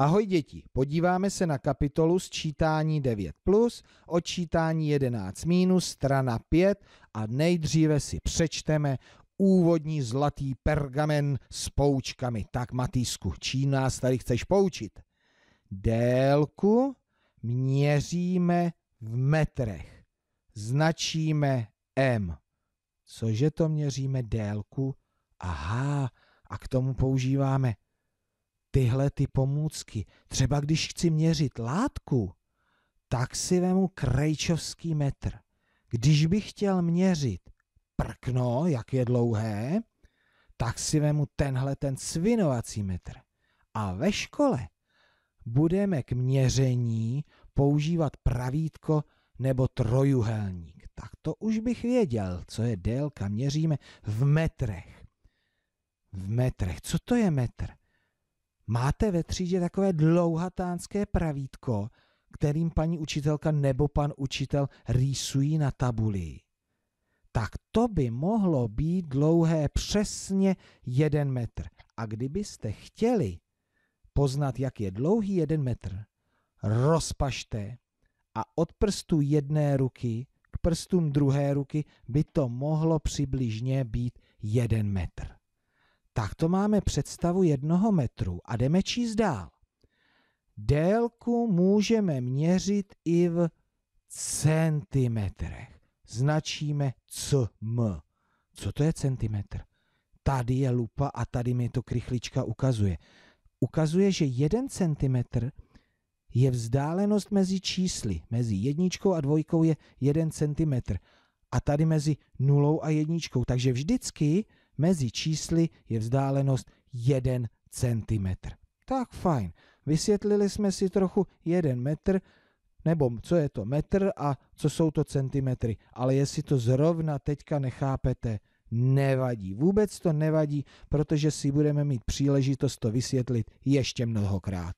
Ahoj děti, podíváme se na kapitolu sčítání 9 plus, odčítání 11 minus, strana 5 a nejdříve si přečteme úvodní zlatý pergamen s poučkami. Tak Matýsku, čím nás tady chceš poučit? Délku měříme v metrech. Značíme M. Cože to měříme délku? Aha, a k tomu používáme tyhle ty pomůcky. Třeba když chci měřit látku, tak si vemu krejčovský metr. Když bych chtěl měřit prkno, jak je dlouhé, tak si vemu tenhle ten svinovací metr. A ve škole budeme k měření používat pravítko nebo trojuhelník. Tak to už bych věděl, co je délka, měříme v metrech. V metrech, co to je metr? máte ve třídě takové dlouhatánské pravítko, kterým paní učitelka nebo pan učitel rýsují na tabuli. Tak to by mohlo být dlouhé přesně jeden metr. A kdybyste chtěli poznat, jak je dlouhý jeden metr, rozpašte a od prstů jedné ruky k prstům druhé ruky by to mohlo přibližně být jeden metr tak to máme představu jednoho metru a jdeme číst dál. Délku můžeme měřit i v centimetrech. Značíme cm. Co to je centimetr? Tady je lupa a tady mi to krychlička ukazuje. Ukazuje, že jeden centimetr je vzdálenost mezi čísly. Mezi jedničkou a dvojkou je jeden centimetr. A tady mezi nulou a jedničkou. Takže vždycky Mezi čísly je vzdálenost 1 cm. Tak fajn. Vysvětlili jsme si trochu 1 metr, nebo co je to metr a co jsou to centimetry. Ale jestli to zrovna teďka nechápete, nevadí. Vůbec to nevadí, protože si budeme mít příležitost to vysvětlit ještě mnohokrát.